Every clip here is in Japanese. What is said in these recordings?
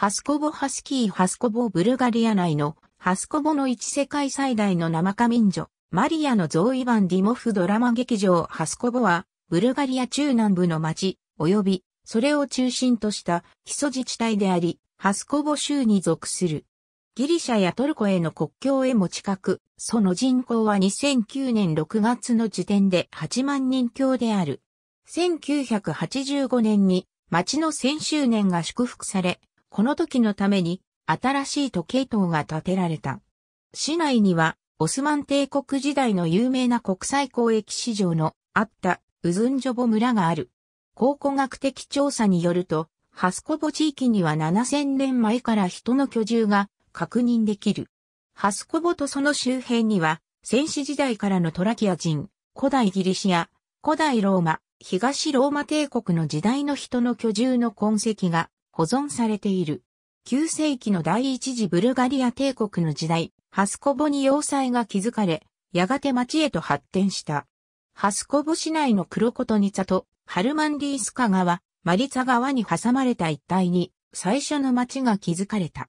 ハスコボハスキーハスコボブルガリア内のハスコボの一世界最大の生化民女、マリアのゾーイ・バン・ディモフドラマ劇場ハスコボは、ブルガリア中南部の町、及び、それを中心とした基礎自治体であり、ハスコボ州に属する。ギリシャやトルコへの国境へも近く、その人口は2009年6月の時点で8万人強である。1985年に町の1000周年が祝福され、この時のために新しい時計塔が建てられた。市内にはオスマン帝国時代の有名な国際交易市場のあったウズンジョボ村がある。考古学的調査によると、ハスコボ地域には7000年前から人の居住が確認できる。ハスコボとその周辺には、戦死時代からのトラキア人、古代ギリシア、古代ローマ、東ローマ帝国の時代の人の居住の痕跡が保存されている。9世紀の第一次ブルガリア帝国の時代、ハスコボに要塞が築かれ、やがて町へと発展した。ハスコボ市内のクロコトニツァとハルマンディースカ川、マリツァ川に挟まれた一帯に最初の町が築かれた。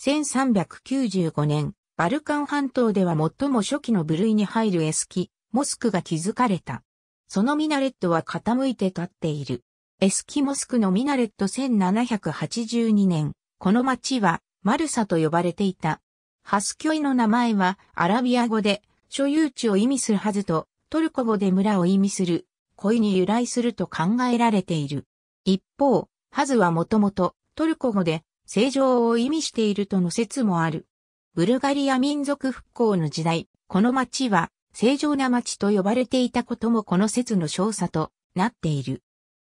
1395年、バルカン半島では最も初期の部類に入るエスキ、モスクが築かれた。そのミナレットは傾いて立っている。エスキモスクのミナレット1782年、この町はマルサと呼ばれていた。ハスキョイの名前はアラビア語で所有地を意味するはずとトルコ語で村を意味する恋に由来すると考えられている。一方、ハズはもともとトルコ語で正常を意味しているとの説もある。ブルガリア民族復興の時代、この町は正常な町と呼ばれていたこともこの説の少佐となっている。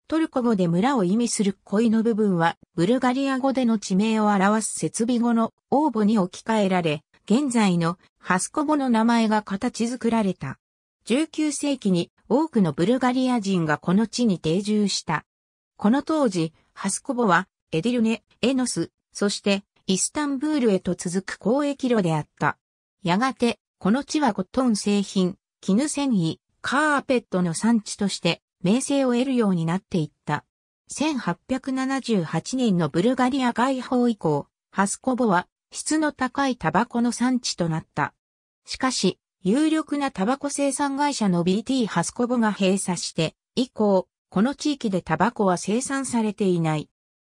トルコ語で村を意味する恋の部分は、ブルガリア語での地名を表す設備語の応募に置き換えられ、現在のハスコ語の名前が形作られた。19世紀に多くのブルガリア人がこの地に定住した。この当時、ハスコボはエディルネ、エノス、そしてイスタンブールへと続く交易路であった。やがて、この地はコットン製品、絹繊維、カーペットの産地として名声を得るようになっていった。1878年のブルガリア外放以降、ハスコボは質の高いタバコの産地となった。しかし、有力なタバコ生産会社の BT ハスコボが閉鎖して、以降、この地域でタバコは生産されていない。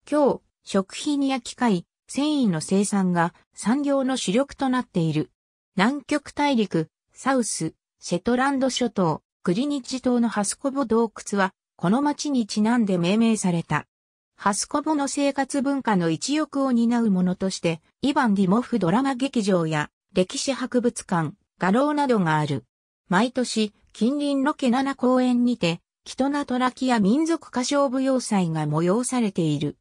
今日、食品や機械、繊維の生産が産業の主力となっている。南極大陸、サウス、シェトランド諸島、クリニッジ島のハスコボ洞窟は、この町にちなんで命名された。ハスコボの生活文化の一翼を担うものとして、イヴァン・ディモフドラマ劇場や歴史博物館、画廊などがある。毎年、近隣ロケ7公園にて、キトナトラキア民族歌唱舞踊祭が催されている。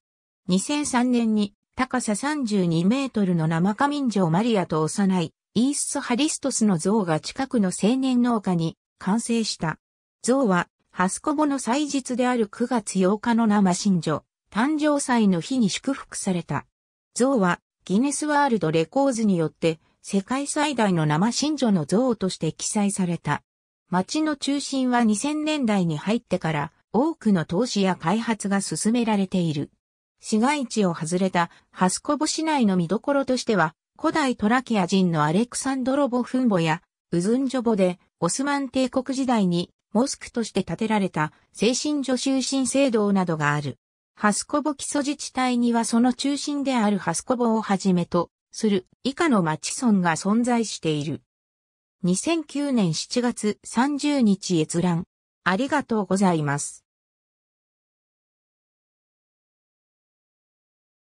2003年に、高さ32メートルの生上城マリアと幼い、イース・ハリストスの像が近くの青年農家に完成した。像は、ハスコボの祭日である9月8日の生神女、誕生祭の日に祝福された。像は、ギネスワールドレコーズによって、世界最大の生神女の像として記載された。町の中心は2000年代に入ってから、多くの投資や開発が進められている。市街地を外れたハスコボ市内の見どころとしては、古代トラキア人のアレクサンドロボ墳墓やウズンジョボで、オスマン帝国時代に、モスクとして建てられた、精神助囚神聖堂などがある。ハスコボ基礎自治体にはその中心であるハスコボをはじめとする以下の町村が存在している。2009年7月30日閲覧。ありがとうございます。